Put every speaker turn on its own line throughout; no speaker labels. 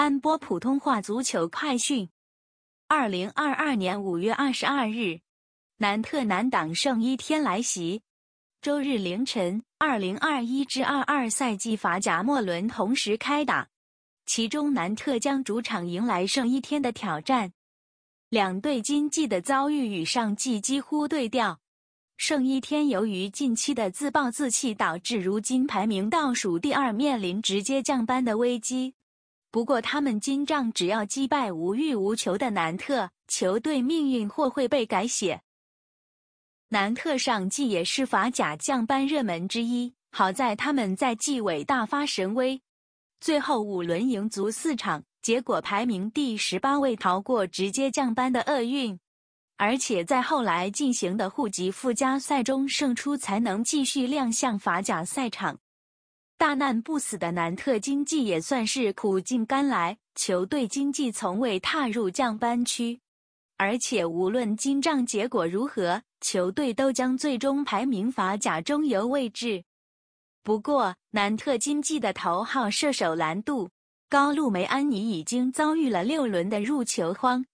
安播普通话足球快讯：二零二二年五月二十二日，南特、南党圣伊天来袭。周日凌晨，二零二一至二二赛季法甲末轮同时开打，其中南特将主场迎来圣伊天的挑战。两队今季的遭遇与上季几乎对调，圣伊天由于近期的自暴自弃，导致如今排名倒数第二，面临直接降班的危机。不过，他们今仗只要击败无欲无求的南特，球队命运或会被改写。南特上季也是法甲降班热门之一，好在他们在季尾大发神威，最后五轮赢足四场，结果排名第十八位，逃过直接降班的厄运。而且在后来进行的户籍附加赛中胜出，才能继续亮相法甲赛场。大难不死的南特经济也算是苦尽甘来，球队经济从未踏入降班区，而且无论金帐结果如何，球队都将最终排名法甲中游位置。不过，南特经济的头号射手兰度高路梅安尼已经遭遇了六轮的入球荒，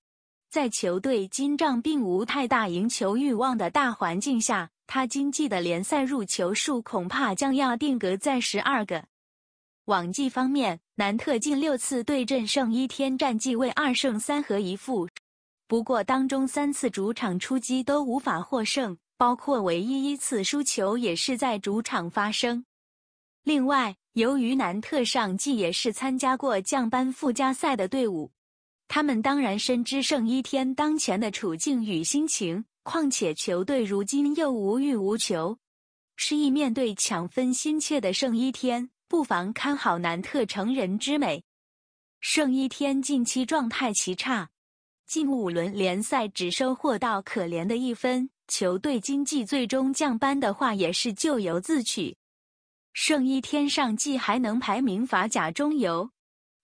在球队金帐并无太大赢球欲望的大环境下。他今季的联赛入球数恐怕将要定格在十二个。往季方面，南特近六次对阵圣伊天，战绩为二胜三和一负。不过，当中三次主场出击都无法获胜，包括唯一一次输球也是在主场发生。另外，由于南特上季也是参加过降班附加赛的队伍，他们当然深知圣伊天当前的处境与心情。况且球队如今又无欲无求，失意面对抢分心切的圣伊天，不妨看好南特成人之美。圣伊天近期状态奇差，近五轮联赛只收获到可怜的一分，球队经济最终降班的话也是咎由自取。圣一天上季还能排名法甲中游。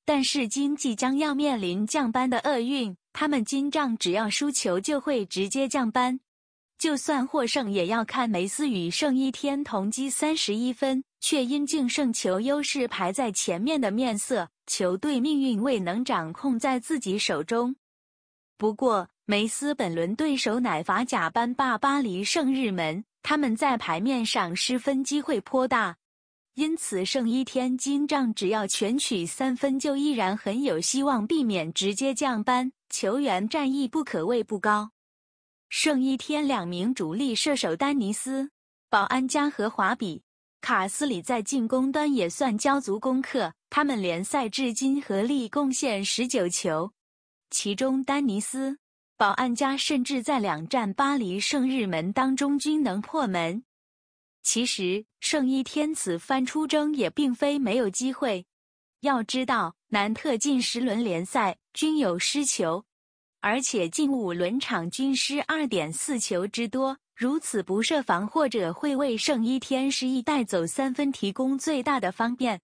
但是，今即将要面临降班的厄运，他们今仗只要输球就会直接降班，就算获胜也要看梅斯与圣伊天同积三十一分，却因净胜球优势排在前面的面色，球队命运未能掌控在自己手中。不过，梅斯本轮对手乃法甲班霸巴黎圣日门，他们在牌面上失分机会颇大。因此，圣伊天金仗只要全取三分，就依然很有希望避免直接降班。球员战意不可谓不高。圣伊天两名主力射手丹尼斯、保安加和华比、卡斯里在进攻端也算交足功课。他们联赛至今合力贡献十九球，其中丹尼斯、保安家甚至在两战巴黎圣日门当中均能破门。其实圣衣天子翻出征也并非没有机会。要知道南特近十轮联赛均有失球，而且近五轮场均失二点四球之多。如此不设防，或者会为圣衣天师一带走三分提供最大的方便。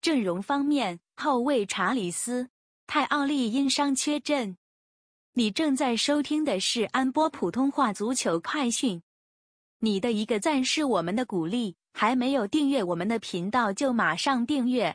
阵容方面，后卫查里斯·泰奥利因伤缺阵。你正在收听的是安波普通话足球快讯。你的一个赞是我们的鼓励，还没有订阅我们的频道就马上订阅。